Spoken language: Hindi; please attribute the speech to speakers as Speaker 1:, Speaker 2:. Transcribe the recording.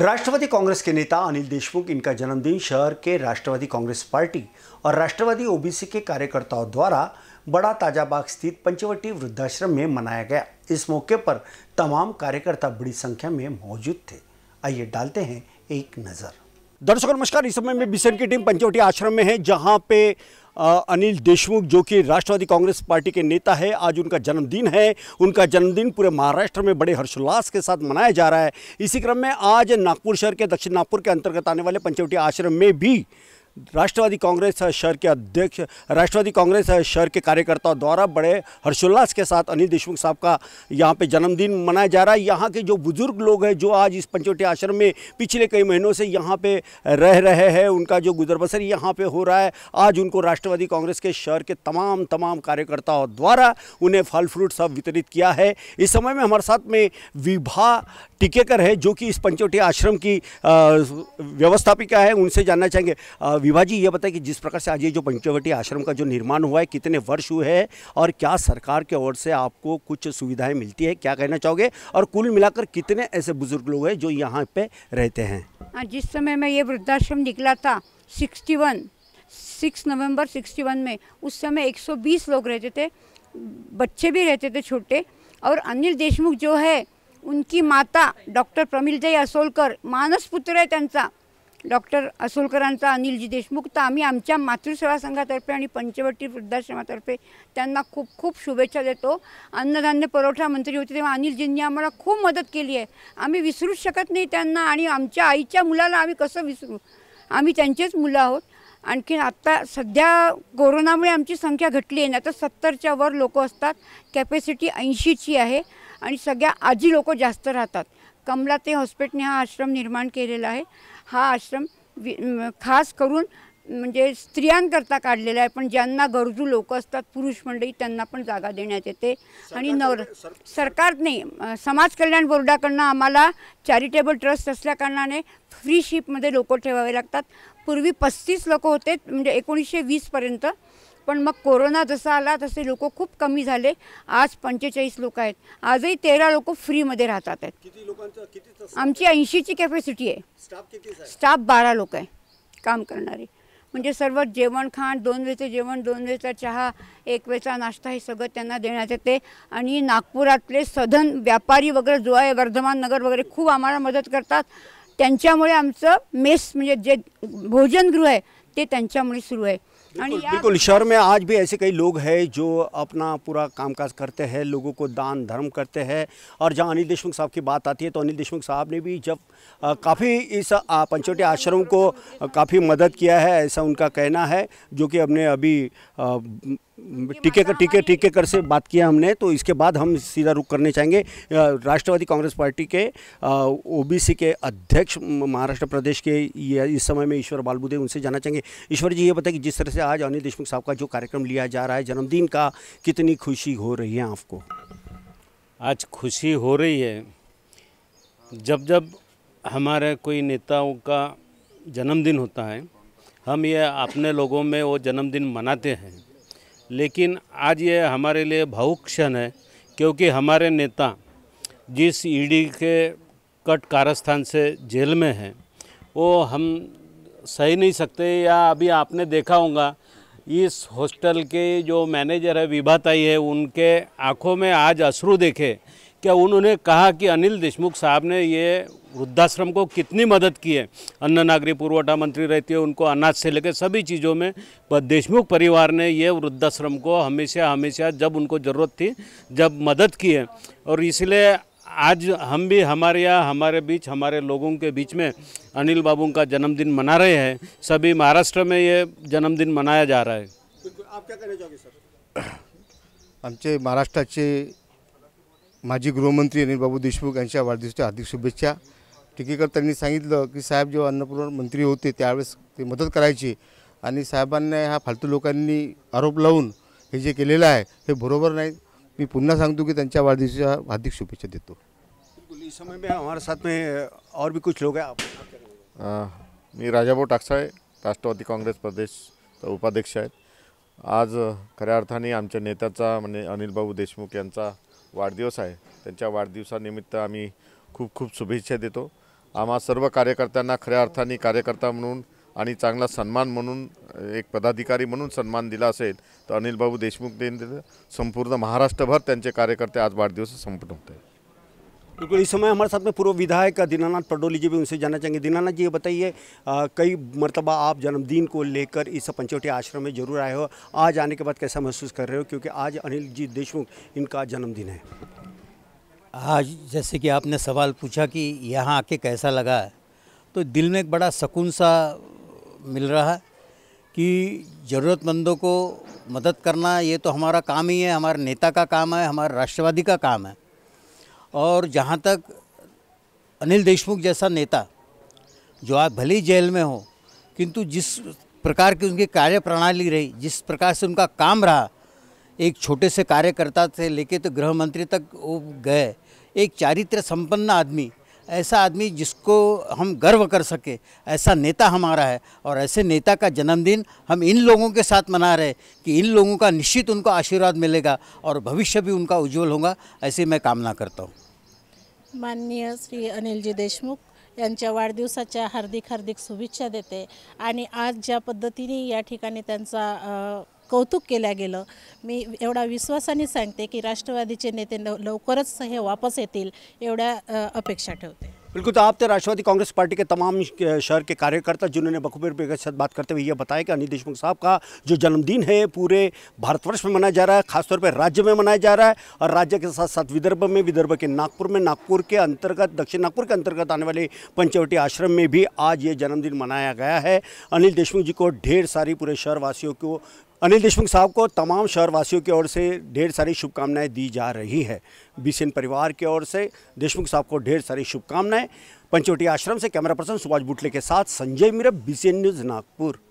Speaker 1: राष्ट्रवादी कांग्रेस के नेता अनिल देशमुख इनका जन्मदिन शहर के राष्ट्रवादी कांग्रेस पार्टी और राष्ट्रवादी ओबीसी के कार्यकर्ताओं द्वारा बड़ा ताजाबाग स्थित पंचवटी वृद्धाश्रम में मनाया गया इस मौके पर तमाम कार्यकर्ता बड़ी संख्या में मौजूद थे आइए डालते हैं एक नज़र दर्शकों नमस्कार इस समय में बिशन की टीम पंचवटी आश्रम में है जहाँ पे अनिल देशमुख जो कि राष्ट्रवादी कांग्रेस पार्टी के नेता है आज उनका जन्मदिन है उनका जन्मदिन पूरे महाराष्ट्र में बड़े हर्षोल्लास के साथ मनाया जा रहा है इसी क्रम में आज नागपुर शहर के दक्षिण नागपुर के अंतर्गत आने वाले पंचवटी आश्रम में भी राष्ट्रवादी कांग्रेस शहर के अध्यक्ष राष्ट्रवादी कांग्रेस शहर के कार्यकर्ताओं द्वारा बड़े हर्षोल्लास के साथ अनिल देशमुख साहब का यहाँ पे जन्मदिन मनाया जा रहा है यहाँ के जो बुज़ुर्ग लोग हैं जो आज इस पंचोटी आश्रम में पिछले कई महीनों से यहाँ पे रह रहे हैं उनका जो गुजर बसर यहाँ पे हो रहा है आज उनको राष्ट्रवादी कांग्रेस के शहर के तमाम तमाम कार्यकर्ताओं द्वारा उन्हें फल फ्रूट सब वितरित किया है इस समय में हमारे साथ में विभा टिकेकर है जो कि इस पंचवटी आश्रम की व्यवस्थापिका है उनसे जानना चाहेंगे विभाजी ये बताएं कि जिस प्रकार से आज ये जो पंचवटी आश्रम का जो निर्माण हुआ है कितने वर्ष हुए हैं और क्या सरकार की ओर से आपको कुछ सुविधाएं मिलती है क्या कहना चाहोगे और कुल मिलाकर कितने ऐसे बुजुर्ग लोग हैं जो यहाँ पे रहते हैं
Speaker 2: हाँ, जिस समय में ये वृद्धाश्रम निकला था sixty one six November sixty one में उस समय एक सौ बीस लोग रहते थे बच्चे भी रहते थे छोटे और अनिल देशमुख जो है उनकी माता डॉक्टर प्रमिलजाई असोलकर मानसपुत्र आहे त्यांचा डॉक्टर असोलकरांचा अनिलजी देशमुख तर आम्ही आमच्या मातृसेवा संघातर्फे आणि पंचवटी वृद्धाश्रमातर्फे त्यांना खूप खूप शुभेच्छा देतो अन्नधान्य पुरवठा मंत्री होते तेव्हा अनिलजींनी आम्हाला खूप मदत केली आहे आम्ही विसरूच शकत नाही त्यांना आणि आमच्या आईच्या मुलाला आम्ही कसं विसरू आम्ही त्यांचेच मुलं आहोत आणखी आत्ता सध्या कोरोनामुळे आमची संख्या घटली आहे ना तर सत्तरच्या वर लोक असतात कॅपॅसिटी ऐंशीची आहे आणि सगळ्या आजी लोक जास्त राहतात कमला ते हॉस्पिटलने हा आश्रम निर्माण केलेला आहे हा आश्रम वि खास करून म्हणजे स्त्रियांकरता काढलेला आहे पण ज्यांना गरजू लोक असतात पुरुष मंडळी त्यांना पण जागा देण्यात येते आणि नवर सरकारने समाज कल्याण बोर्डाकडनं आम्हाला चॅरिटेबल ट्रस्ट असल्याकारणाने फ्री शिपमध्ये लोक ठेवावे लागतात पूर्वी पस्तीस लोक होते म्हणजे एकोणीसशे वीसपर्यंत पण मग कोरोना जसा आला तसे लोक खूप कमी झाले आज पंचेचाळीस लोक आहेत आजही तेरा लोक फ्रीमध्ये राहतात आहेत आमची ऐंशीची कॅपॅसिटी
Speaker 1: आहे
Speaker 2: स्टाफ बारा लोक आहे काम करणारे म्हणजे सर्व जेवण खाण दोन वेळेचं जेवण दोन वेळेचा चहा एक वेळेचा नाश्ता हे सगळं त्यांना देण्यात येते आणि नागपुरातले सधन व्यापारी वगैरे जो आहे वर्धमान नगर वगैरे खूप आम्हाला मदत करतात त्यांच्यामुळे आमचं मेस म्हणजे जे भोजनगृह आहे ते त्यांच्यामुळे सुरू आहे
Speaker 1: बिल्कुल, शहर में आज भी ऐसे कई लोग हैं जो अपना पूरा कामकाज करते हैं लोगों को दान धर्म करते हैं और जहाँ अनिल देशमुख साहब की बात आती है तो अनिल देशमुख साहब ने भी जब काफ़ी इस पंचवटी आश्रम को काफ़ी मदद किया है ऐसा उनका कहना है जो कि हमने अभी आ, टीके कर टीके टीके कर से बात किया हमने तो इसके बाद हम सीधा रुख करने चाहेंगे राष्ट्रवादी कांग्रेस पार्टी के ओबीसी के अध्यक्ष महाराष्ट्र प्रदेश के ये इस समय में ईश्वर बालबुदे उनसे जाना चाहेंगे ईश्वर जी ये बताए कि जिस तरह से आज अनिल देशमुख साहब का जो कार्यक्रम लिया जा रहा है जन्मदिन का कितनी खुशी हो रही है आपको
Speaker 3: आज खुशी हो रही है जब जब हमारे कोई नेताओं का जन्मदिन होता है हम ये अपने लोगों में वो जन्मदिन मनाते हैं लेकिन आज ये हमारे लिए भावुक क्षण है क्योंकि हमारे नेता जिस ईडी e के कट कारस्थान से जेल में हैं वो हम सही नहीं सकते या अभी आपने देखा होगा इस हॉस्टल के जो मैनेजर है विभाताई है उनके आंखों में आज अश्रू देखे क्या उन्होंने कहा कि अनिल देशमुख साहब ने ये वृद्धाश्रम को कितनी मदद की है अन्न नागरी पुरवठा मंत्री रहती है उनको अनाज से लेकर सभी चीज़ों में देशमुख परिवार ने ये वृद्धाश्रम को हमेशा हमेशा जब उनको ज़रूरत थी जब मदद की है और इसलिए आज हम भी हमारे यहाँ हमारे बीच हमारे लोगों के बीच में अनिल बाबू का जन्मदिन मना रहे हैं सभी महाराष्ट्र में ये जन्मदिन मनाया जा रहा है आप क्या कहना चाहोगे सर आमचे महाराष्ट्राचे माजी गृहमंत्री अनिलबाबू देशमुख यांच्या वाढदिवसाच्या हार्दिक शुभेच्छा टीकेकर त्यांनी सांगितलं की साहेब जेव्हा अन्नपूर्ण मंत्री होते त्यावेळेस ते मदत करायची आणि साहेबांना ह्या फालतू लोकांनी आरोप लावून हे जे केलेलं आहे हे बरोबर नाही मी पुन्हा सांगतो की त्यांच्या वाढदिवसाच्या हार्दिक शुभेच्छा देतो
Speaker 1: साथ में और भी कुछ लोग हैं
Speaker 3: मी राजाभाऊ टाकसाळे राष्ट्रवादी काँग्रेस प्रदेश उपाध्यक्ष आहेत आज खऱ्या अर्थाने आमच्या नेत्याचा म्हणजे अनिलबाबू देशमुख यांचा वाढदिवस आहे त्यांच्या वाढदिवसानिमित्त आम्ही खूप खूप शुभेच्छा देतो आम्हा सर्व कार्यकर्त्यांना खऱ्या अर्थाने कार्यकर्ता म्हणून आणि चांगला सन्मान म्हणून एक पदाधिकारी म्हणून सन्मान दिला असेल तर अनिलबाबू देशमुख यांनी संपूर्ण महाराष्ट्रभर त्यांचे कार्यकर्ते आज वाढदिवस होत होते
Speaker 1: बिल्कुल इस समय हमारे साथ में पूर्व विधायक दीनानाथ पडोली जी भी उनसे जानना चाहेंगे दीनानाथ जी ये बताइए कई मरतबा आप जन्मदिन को लेकर इस पंचवटी आश्रम में जरूर आए हो आज आने के बाद कैसा महसूस कर रहे हो क्योंकि आज अनिल जी देशमुख इनका जन्मदिन है आज जैसे कि आपने सवाल पूछा कि यहाँ आके कैसा लगा तो दिल में एक बड़ा सुकून सा मिल रहा है कि ज़रूरतमंदों को मदद करना ये तो हमारा काम ही है हमारे नेता का काम है हमारे राष्ट्रवादी का काम है और जहाँ तक अनिल देशमुख जैसा नेता जो आप भले ही जेल में हो किंतु जिस प्रकार की उनकी कार्य प्रणाली रही जिस प्रकार से उनका काम रहा एक छोटे से कार्यकर्ता से लेके तो गृह मंत्री तक वो गए एक चारित्र संपन्न आदमी ऐसा आदमी जिसको हम गर्व कर सके ऐसा नेता हमारा है और ऐसे नेता का जन्मदिन हम इन लोगों के साथ मना रहे कि इन लोगों का निश्चित उनको आशीर्वाद मिलेगा और भविष्य भी उनका उज्जवल होगा ऐसी मैं कामना करता हूँ
Speaker 2: माननीय श्री जी देशमुख यांच्या हार्दिक हार्दिक शुभेच्छा देते आज ज्या पद्धति ने ठिकाणी कौतुक केल्या गेलं मी एवढा विश्वासाने कि राष्ट्रवादी के नेते लवकरच वापस ये एवडा अपेक्षा
Speaker 1: बिल्कुल तो आप थे राष्ट्रवादी कांग्रेस पार्टी के तमाम शहर के कार्यकर्ता जिन्होंने बखूबी बेग के साथ बात करते हुए ये बताया कि अनिल देशमुख साहब का जो जन्मदिन है पूरे भारतवर्ष में मनाया जा रहा है खासतौर पर राज्य में मनाया जा रहा है और राज्य के साथ साथ विदर्भ में विदर्भ के नागपुर में नागपुर के अंतर्गत दक्षिण नागपुर के अंतर्गत आने वाले पंचवटी आश्रम में भी आज ये जन्मदिन मनाया गया है अनिल देशमुख जी को ढेर सारी पूरे शहरवासियों को अनिल देशमुख साहब को तमाम शहरवासियों की ओर से ढेर सारी शुभकामनाएं दी जा रही है बीसीएन परिवार की ओर से देशमुख साहब को ढेर सारी शुभकामनाएं पंचवटी आश्रम से कैमरा पर्सन सुभाष बुटले के साथ संजय मीरा बीसीएन न्यूज़ नागपुर